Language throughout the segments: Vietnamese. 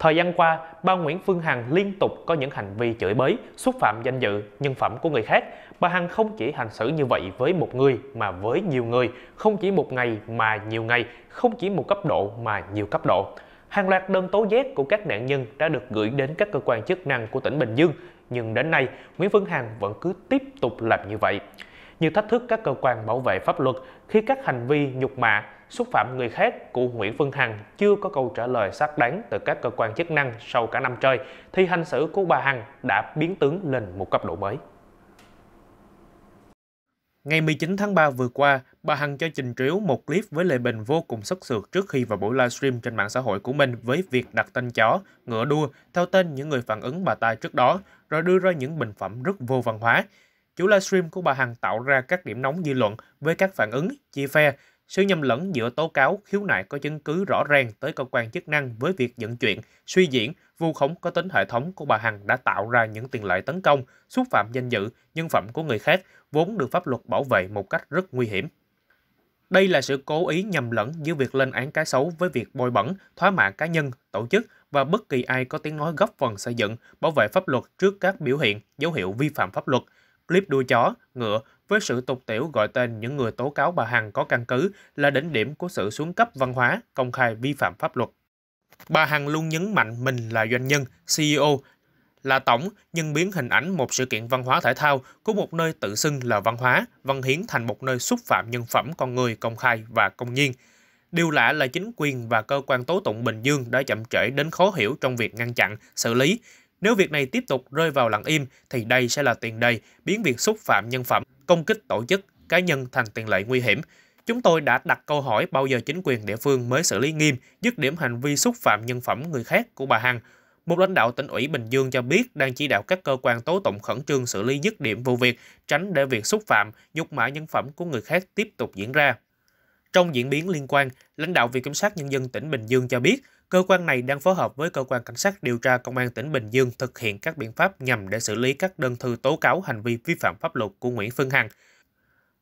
Thời gian qua, bà Nguyễn Phương Hằng liên tục có những hành vi chửi bới, xúc phạm danh dự, nhân phẩm của người khác. Bà Hằng không chỉ hành xử như vậy với một người mà với nhiều người, không chỉ một ngày mà nhiều ngày, không chỉ một cấp độ mà nhiều cấp độ. Hàng loạt đơn tố giác của các nạn nhân đã được gửi đến các cơ quan chức năng của tỉnh Bình Dương, nhưng đến nay Nguyễn Phương Hằng vẫn cứ tiếp tục làm như vậy như thách thức các cơ quan bảo vệ pháp luật khi các hành vi nhục mạ, xúc phạm người khác của Nguyễn Phương Hằng chưa có câu trả lời xác đáng từ các cơ quan chức năng sau cả năm trời, thì hành xử của bà Hằng đã biến tướng lên một cấp độ mới. Ngày 19 tháng 3 vừa qua, bà Hằng cho trình chiếu một clip với lời bình vô cùng sất sượt trước khi vào buổi livestream trên mạng xã hội của mình với việc đặt tên chó, ngựa đua theo tên những người phản ứng bà ta trước đó, rồi đưa ra những bình phẩm rất vô văn hóa. Chủ livestream của bà Hằng tạo ra các điểm nóng dư luận với các phản ứng, chia phe, sự nhầm lẫn giữa tố cáo, khiếu nại có chứng cứ rõ ràng tới cơ quan chức năng với việc dẫn chuyện, suy diễn, vu khống có tính hệ thống của bà Hằng đã tạo ra những tiền lệ tấn công, xúc phạm danh dự, nhân phẩm của người khác, vốn được pháp luật bảo vệ một cách rất nguy hiểm. Đây là sự cố ý nhầm lẫn giữa việc lên án cái xấu với việc bôi bẩn, thoá mạ cá nhân, tổ chức và bất kỳ ai có tiếng nói góp phần xây dựng, bảo vệ pháp luật trước các biểu hiện, dấu hiệu vi phạm pháp luật, clip đua chó, ngựa với sự tục tiểu gọi tên những người tố cáo bà Hằng có căn cứ là đỉnh điểm của sự xuống cấp văn hóa, công khai vi phạm pháp luật. Bà Hằng luôn nhấn mạnh mình là doanh nhân, CEO, là tổng nhưng biến hình ảnh một sự kiện văn hóa thể thao của một nơi tự xưng là văn hóa, văn hiến thành một nơi xúc phạm nhân phẩm con người công khai và công nhiên. Điều lạ là chính quyền và cơ quan tố tụng Bình Dương đã chậm trễ đến khó hiểu trong việc ngăn chặn, xử lý, nếu việc này tiếp tục rơi vào lặng im thì đây sẽ là tiền đề biến việc xúc phạm nhân phẩm, công kích tổ chức, cá nhân thành tiền lệ nguy hiểm. Chúng tôi đã đặt câu hỏi bao giờ chính quyền địa phương mới xử lý nghiêm, dứt điểm hành vi xúc phạm nhân phẩm người khác của bà Hằng. Một lãnh đạo tỉnh ủy Bình Dương cho biết đang chỉ đạo các cơ quan tố tụng khẩn trương xử lý dứt điểm vụ việc, tránh để việc xúc phạm, nhục mạ nhân phẩm của người khác tiếp tục diễn ra. Trong diễn biến liên quan, lãnh đạo Viện Kiểm sát Nhân dân tỉnh Bình Dương cho biết, Cơ quan này đang phối hợp với cơ quan cảnh sát điều tra công an tỉnh Bình Dương thực hiện các biện pháp nhằm để xử lý các đơn thư tố cáo hành vi vi phạm pháp luật của Nguyễn Phương Hằng.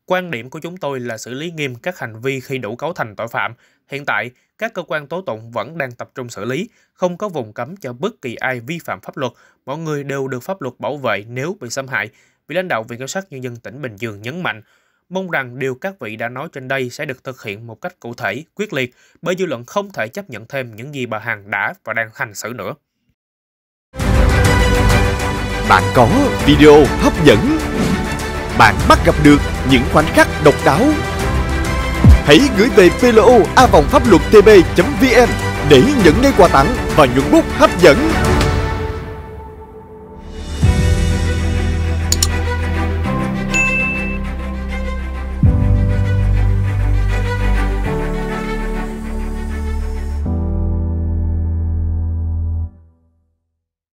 Quan điểm của chúng tôi là xử lý nghiêm các hành vi khi đủ cấu thành tội phạm. Hiện tại, các cơ quan tố tụng vẫn đang tập trung xử lý, không có vùng cấm cho bất kỳ ai vi phạm pháp luật. Mọi người đều được pháp luật bảo vệ nếu bị xâm hại. Vị lãnh đạo Viện Kiểm sát Nhân dân tỉnh Bình Dương nhấn mạnh, mong rằng điều các vị đã nói trên đây sẽ được thực hiện một cách cụ thể, quyết liệt, bởi dư luận không thể chấp nhận thêm những gì bà Hằng đã và đang hành xử nữa. Bạn có video hấp dẫn, bạn bắt gặp được những khoảnh khắc độc đáo. Hãy gửi về plo pháp luật tb vn để nhận ngay quà tặng và nhuận bút hấp dẫn.